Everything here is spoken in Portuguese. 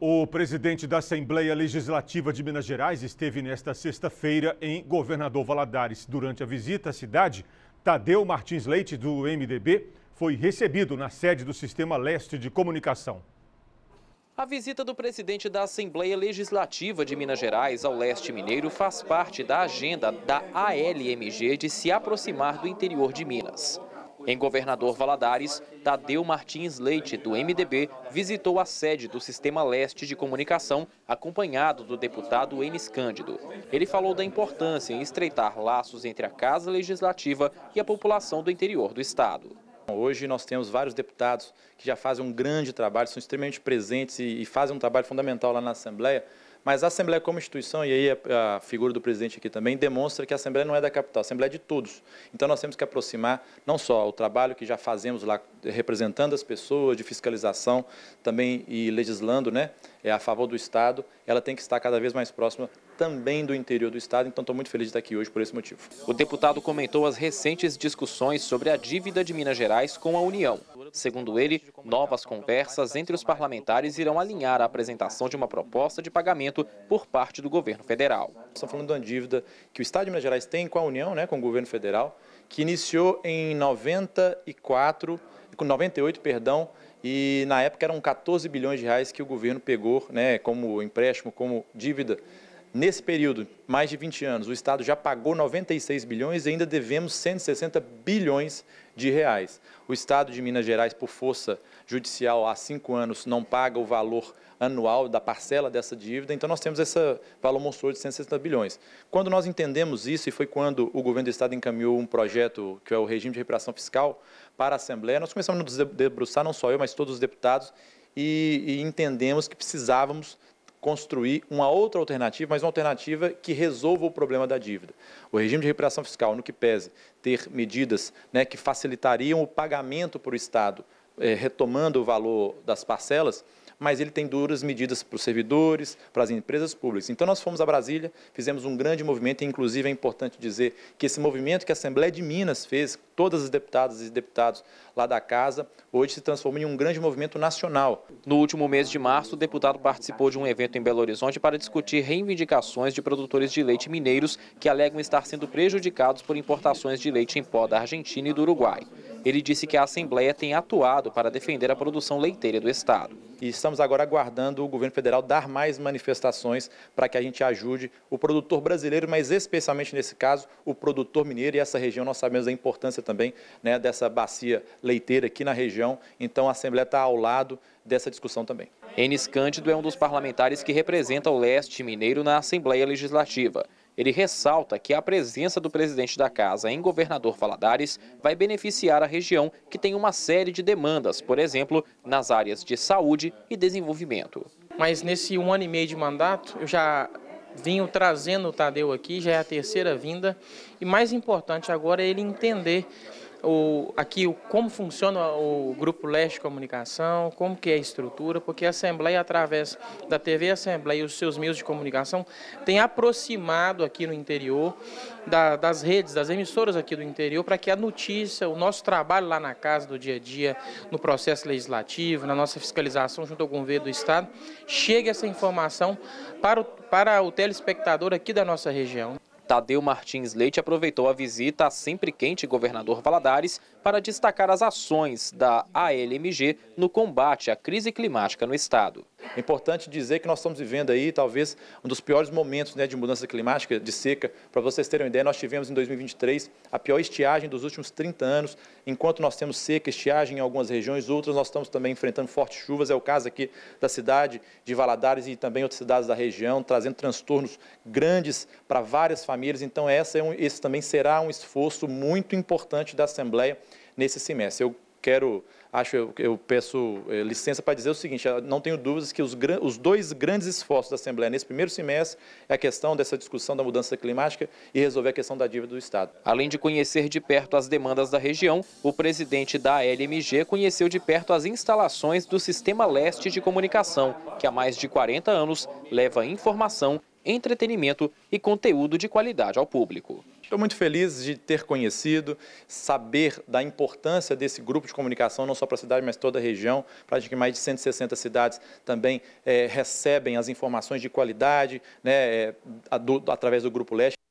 O presidente da Assembleia Legislativa de Minas Gerais esteve nesta sexta-feira em Governador Valadares. Durante a visita à cidade, Tadeu Martins Leite, do MDB, foi recebido na sede do Sistema Leste de Comunicação. A visita do presidente da Assembleia Legislativa de Minas Gerais ao leste mineiro faz parte da agenda da ALMG de se aproximar do interior de Minas. Em Governador Valadares, Tadeu Martins Leite, do MDB, visitou a sede do Sistema Leste de Comunicação, acompanhado do deputado Enes Cândido. Ele falou da importância em estreitar laços entre a Casa Legislativa e a população do interior do Estado. Hoje nós temos vários deputados que já fazem um grande trabalho, são extremamente presentes e fazem um trabalho fundamental lá na Assembleia, mas a Assembleia como instituição, e aí a, a, figura do presidente aqui também, demonstra que a Assembleia não é da capital, a Assembleia é de todos. Então nós temos que aproximar não só o trabalho que já fazemos lá representando as pessoas, de fiscalização também e legislando né, é a favor do Estado, ela tem que estar cada vez mais próxima também do interior do estado, então estou muito feliz de estar aqui hoje por esse motivo. O deputado comentou as recentes discussões sobre a dívida de Minas Gerais com a União. Segundo ele, novas conversas entre os parlamentares irão alinhar a apresentação de uma proposta de pagamento por parte do governo federal. Estamos falando de uma dívida que o estado de Minas Gerais tem com a União, né, com o governo federal, que iniciou em 94, 98, perdão, e na época eram 14 bilhões de reais que o governo pegou né, como empréstimo, como dívida Nesse período, mais de 20 anos, o Estado já pagou 96 bilhões e ainda devemos 160 bilhões de reais. O Estado de Minas Gerais, por força judicial, há cinco anos, não paga o valor anual da parcela dessa dívida, então nós temos esse valor monstruoso de 160 bilhões. Quando nós entendemos isso, e foi quando o governo do Estado encaminhou um projeto, que é o regime de reparação fiscal, para a Assembleia, nós começamos a nos debruçar, não só eu, mas todos os deputados, e, e entendemos que precisávamos construir uma outra alternativa, mas uma alternativa que resolva o problema da dívida. O regime de recuperação fiscal, no que pese ter medidas né, que facilitariam o pagamento para o Estado, eh, retomando o valor das parcelas, mas ele tem duras medidas para os servidores, para as empresas públicas. Então nós fomos a Brasília, fizemos um grande movimento, e inclusive é importante dizer que esse movimento que a Assembleia de Minas fez, todas as deputadas e deputados lá da casa, hoje se transforma em um grande movimento nacional. No último mês de março, o deputado participou de um evento em Belo Horizonte para discutir reivindicações de produtores de leite mineiros que alegam estar sendo prejudicados por importações de leite em pó da Argentina e do Uruguai. Ele disse que a Assembleia tem atuado para defender a produção leiteira do Estado. E estamos agora aguardando o governo federal dar mais manifestações para que a gente ajude o produtor brasileiro, mas especialmente nesse caso, o produtor mineiro e essa região. Nós sabemos da importância também né, dessa bacia leiteira aqui na região, então a Assembleia está ao lado dessa discussão também. Enis Cândido é um dos parlamentares que representa o leste mineiro na Assembleia Legislativa. Ele ressalta que a presença do presidente da casa em governador Valadares vai beneficiar a região que tem uma série de demandas, por exemplo, nas áreas de saúde e desenvolvimento. Mas nesse um ano e meio de mandato, eu já vinho trazendo o Tadeu aqui, já é a terceira vinda, e mais importante agora é ele entender o, aqui o, como funciona o Grupo Leste Comunicação, como que é a estrutura, porque a Assembleia, através da TV Assembleia e os seus meios de comunicação, tem aproximado aqui no interior da, das redes, das emissoras aqui do interior, para que a notícia, o nosso trabalho lá na casa do dia a dia, no processo legislativo, na nossa fiscalização junto ao governo do Estado, chegue essa informação para o, para o telespectador aqui da nossa região. Tadeu Martins Leite aproveitou a visita a sempre quente governador Valadares para destacar as ações da ALMG no combate à crise climática no estado. É importante dizer que nós estamos vivendo aí talvez um dos piores momentos né, de mudança climática, de seca. Para vocês terem uma ideia, nós tivemos em 2023 a pior estiagem dos últimos 30 anos. Enquanto nós temos seca, estiagem em algumas regiões, outras nós estamos também enfrentando fortes chuvas. É o caso aqui da cidade de Valadares e também outras cidades da região, trazendo transtornos grandes para várias famílias famílias. Então, essa é um, esse também será um esforço muito importante da Assembleia nesse semestre. Eu quero, acho, eu, eu peço eh, licença para dizer o seguinte, não tenho dúvidas que os, os, dois grandes esforços da Assembleia nesse primeiro semestre é a questão dessa discussão da mudança climática e resolver a questão da dívida do Estado. Além de conhecer de perto as demandas da região, o presidente da LMG conheceu de perto as instalações do Sistema Leste de Comunicação, que há mais de 40 anos leva informação, entretenimento e conteúdo de qualidade ao público. Estou muito feliz de ter conhecido, saber da importância desse grupo de comunicação, não só para a cidade, mas toda a região. Praticamente mais de 160 cidades também é, recebem as informações de qualidade né, é, do, através do Grupo Leste.